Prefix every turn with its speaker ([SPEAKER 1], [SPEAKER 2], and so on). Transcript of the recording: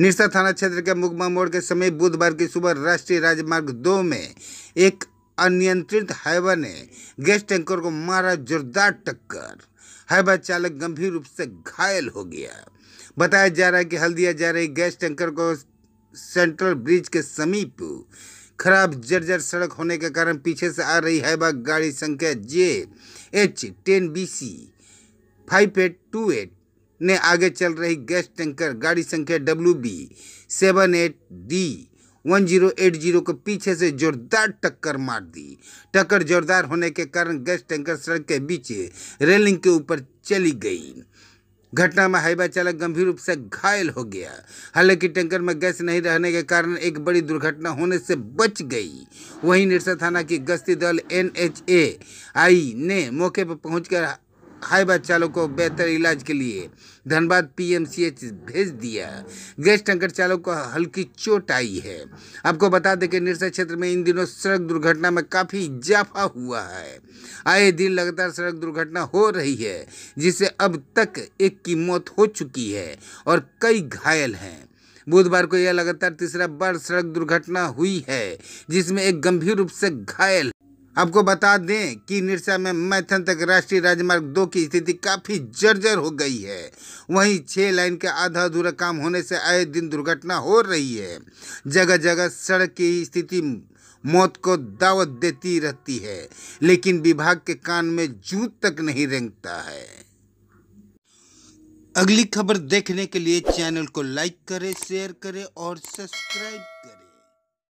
[SPEAKER 1] निरसा थाना क्षेत्र के मुगमा मोड़ के समीप बुधवार की सुबह राष्ट्रीय राजमार्ग दो में एक अनियंत्रित हाइवा ने गैस टैंकर को मारा जोरदार टक्कर हाइवा चालक गंभीर रूप से घायल हो गया बताया जा रहा है कि हल्दिया जा रही गैस टैंकर को सेंट्रल ब्रिज के समीप खराब जर्जर सड़क होने के कारण पीछे से आ रही हाइवा गाड़ी संख्या J H ten B C five eight two eight ने आगे चल रही गैस टैंकर गाड़ी संख्या W B seven eight D one zero eight zero को पीछे से जोरदार टक्कर मार दी टक्कर जोरदार होने के कारण गैस टैंकर सड़क के बीच रेलिंग के ऊपर चली गई घटना में हाईवा चालक गंभीर रूप से घायल हो गया हालांकि टैंकर में गैस नहीं रहने के कारण एक बड़ी दुर्घटना होने से बच गई वहीं निरसा थाना की गश्ती दल एन आई ने मौके पर पहुंचकर हाई बच्चा लोग को बेहतर इलाज के लिए धनबाद पीएमसीएच भेज दिया गैस टैंकर चालक को हल्की चोट आई है आपको बता दें कि निरसा क्षेत्र में इन दिनों सड़क दुर्घटना में काफ़ी इजाफा हुआ है आए दिन लगातार सड़क दुर्घटना हो रही है जिससे अब तक एक की मौत हो चुकी है और कई घायल हैं बुधवार को यह लगातार तीसरा बार सड़क दुर्घटना हुई है जिसमें एक गंभीर रूप से घायल आपको बता दें कि निरसा में मैथन तक राष्ट्रीय राजमार्ग दो की स्थिति काफ़ी जर्जर हो गई है वहीं छह लाइन का आधा अधूरा काम होने से आए दिन दुर्घटना हो रही है जगह जगह सड़क की स्थिति मौत को दावत देती रहती है लेकिन विभाग के कान में जूत तक नहीं रेंगता है अगली खबर देखने के लिए चैनल को लाइक करें शेयर करें और सब्सक्राइब करें